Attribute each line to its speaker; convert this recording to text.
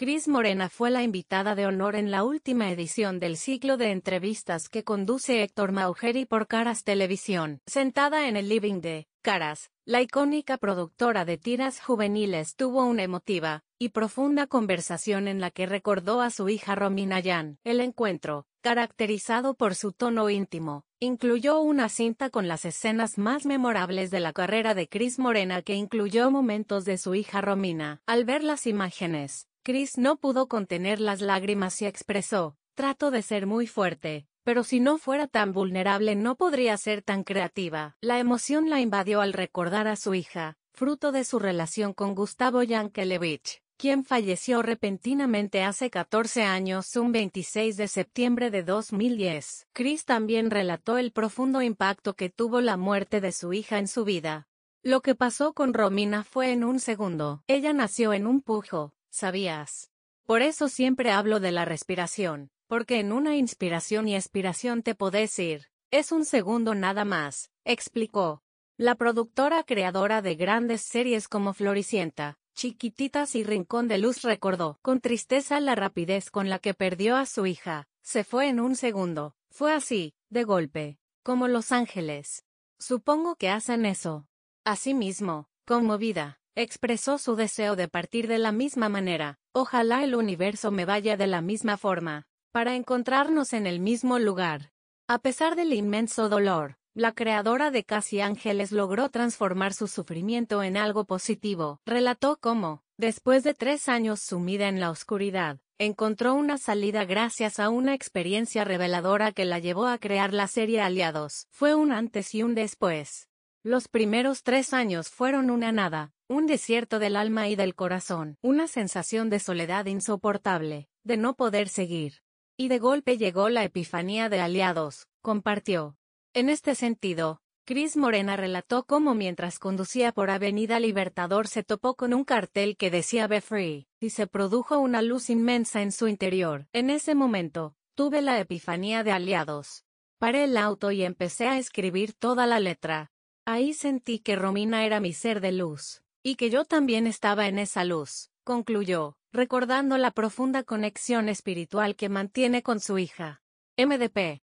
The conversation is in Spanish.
Speaker 1: Cris Morena fue la invitada de honor en la última edición del ciclo de entrevistas que conduce Héctor Maugeri por Caras Televisión. Sentada en el living de Caras, la icónica productora de tiras juveniles tuvo una emotiva y profunda conversación en la que recordó a su hija Romina Jan. El encuentro, caracterizado por su tono íntimo, incluyó una cinta con las escenas más memorables de la carrera de Cris Morena que incluyó momentos de su hija Romina. Al ver las imágenes, Chris no pudo contener las lágrimas y expresó, trato de ser muy fuerte, pero si no fuera tan vulnerable no podría ser tan creativa. La emoción la invadió al recordar a su hija, fruto de su relación con Gustavo Yankelevich, quien falleció repentinamente hace 14 años, un 26 de septiembre de 2010. Chris también relató el profundo impacto que tuvo la muerte de su hija en su vida. Lo que pasó con Romina fue en un segundo. Ella nació en un pujo, ¿Sabías? Por eso siempre hablo de la respiración, porque en una inspiración y expiración te podés ir. Es un segundo nada más, explicó. La productora creadora de grandes series como Floricienta, Chiquititas y Rincón de Luz recordó con tristeza la rapidez con la que perdió a su hija. Se fue en un segundo, fue así, de golpe, como Los Ángeles. Supongo que hacen eso. Asimismo, conmovida, Expresó su deseo de partir de la misma manera, ojalá el universo me vaya de la misma forma, para encontrarnos en el mismo lugar. A pesar del inmenso dolor, la creadora de Casi Ángeles logró transformar su sufrimiento en algo positivo. Relató cómo, después de tres años sumida en la oscuridad, encontró una salida gracias a una experiencia reveladora que la llevó a crear la serie Aliados. Fue un antes y un después. Los primeros tres años fueron una nada, un desierto del alma y del corazón, una sensación de soledad insoportable, de no poder seguir. Y de golpe llegó la epifanía de aliados, compartió. En este sentido, Cris Morena relató cómo mientras conducía por Avenida Libertador se topó con un cartel que decía Be Free, y se produjo una luz inmensa en su interior. En ese momento, tuve la epifanía de aliados. Paré el auto y empecé a escribir toda la letra, Ahí sentí que Romina era mi ser de luz, y que yo también estaba en esa luz, concluyó, recordando la profunda conexión espiritual que mantiene con su hija. MDP